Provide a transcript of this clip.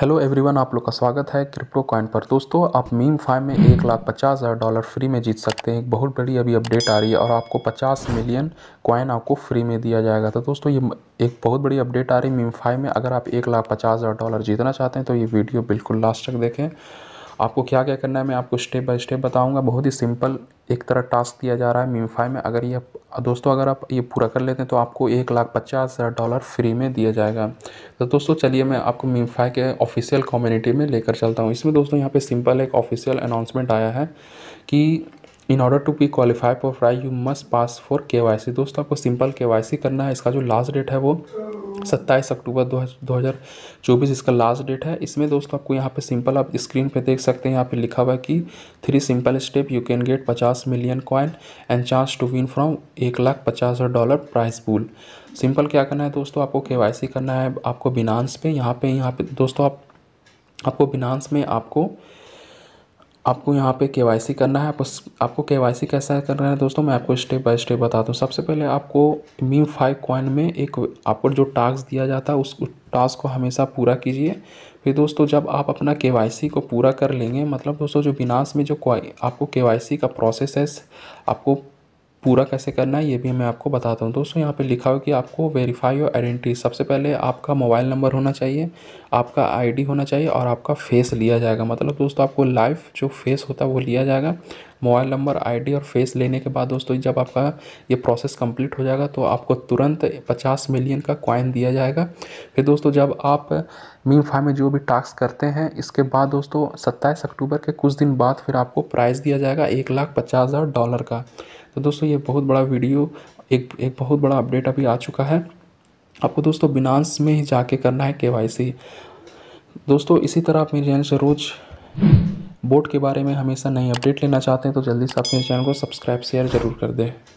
hello everyone आप लोग का स्वागत है क्रिप्टो कॉइन पर दोस्तों आप मीम फाइव में एक लाख पचास हज़ार डॉलर फ्री में जीत सकते हैं एक बहुत बड़ी अभी अपडेट आ रही है और आपको पचास मिलियन कॉइन आपको फ्री में दिया जाएगा तो दोस्तों ये एक बहुत बड़ी अपडेट आ रही है मीम फाइव में अगर आप एक लाख पचास हज़ार डॉलर जीतना चाहते हैं तो ये वीडियो बिल्कुल लास्ट तक देखें आपको क्या क्या करना है मैं आपको स्टेप बाय स्टेप बताऊंगा बहुत ही सिंपल एक तरह टास्क दिया जा रहा है मीमफाई में अगर ये दोस्तों अगर आप ये पूरा कर लेते हैं तो आपको एक लाख पचास हज़ार डॉलर फ्री में दिया जाएगा तो दोस्तों चलिए मैं आपको मीमफाई के ऑफिशियल कम्युनिटी में लेकर चलता हूँ इसमें दोस्तों यहाँ पे सिंपल एक ऑफिशियल अनाउंसमेंट आया है कि in order to be qualify for fry you must pass four K दोस्तों आपको सिंपल के करना है इसका जो लास्ट डेट है वो सत्ताईस अक्टूबर दो हज़ार चौबीस इसका लास्ट डेट है इसमें दोस्तों आपको यहाँ पर सिंपल आप स्क्रीन पर देख सकते हैं यहाँ पर लिखा हुआ है कि three simple step you can get पचास million coin and chance to win from एक लाख पचास हज़ार डॉलर प्राइस पूल सिंपल क्या करना है दोस्तों आपको के करना है आपको बिनांस पे यहाँ पे यहाँ पे दोस्तों आप आपको बिनांस में आपको आपको यहाँ पे के करना है आप उस आपको के वाई सी कैसा करना है दोस्तों मैं आपको स्टेप बाय स्टेप बता दूँ सबसे पहले आपको मी फाइव कॉइन में एक आपको जो टास्क दिया जाता है उस टास्क को हमेशा पूरा कीजिए फिर दोस्तों जब आप अपना के को पूरा कर लेंगे मतलब दोस्तों जो विनाश में जो आपको के का प्रोसेस है आपको पूरा कैसे करना है ये भी मैं आपको बताता हूँ दोस्तों यहाँ पे लिखा हो कि आपको वेरीफाई योर आइडेंटिटी सबसे पहले आपका मोबाइल नंबर होना चाहिए आपका आईडी होना चाहिए और आपका फेस लिया जाएगा मतलब दोस्तों आपको लाइव जो फेस होता है वो लिया जाएगा मोबाइल नंबर आई और फेस लेने के बाद दोस्तों जब आपका ये प्रोसेस कम्प्लीट हो जाएगा तो आपको तुरंत पचास मिलियन का कॉइन दिया जाएगा फिर दोस्तों जब आप मी में जो भी टास्क करते हैं इसके बाद दोस्तों सत्ताईस अक्टूबर के कुछ दिन बाद फिर आपको प्राइज़ दिया जाएगा एक लाख पचास हज़ार डॉलर का तो दोस्तों ये बहुत बड़ा वीडियो एक एक बहुत बड़ा अपडेट अभी आ चुका है आपको दोस्तों बिनांस में ही जाके करना है के दोस्तों इसी तरह आप मेरे चैनल से रोज़ बोर्ड के बारे में हमेशा नई अपडेट लेना चाहते हैं तो जल्दी से आप मेरे चैनल को सब्सक्राइब शेयर ज़रूर कर दें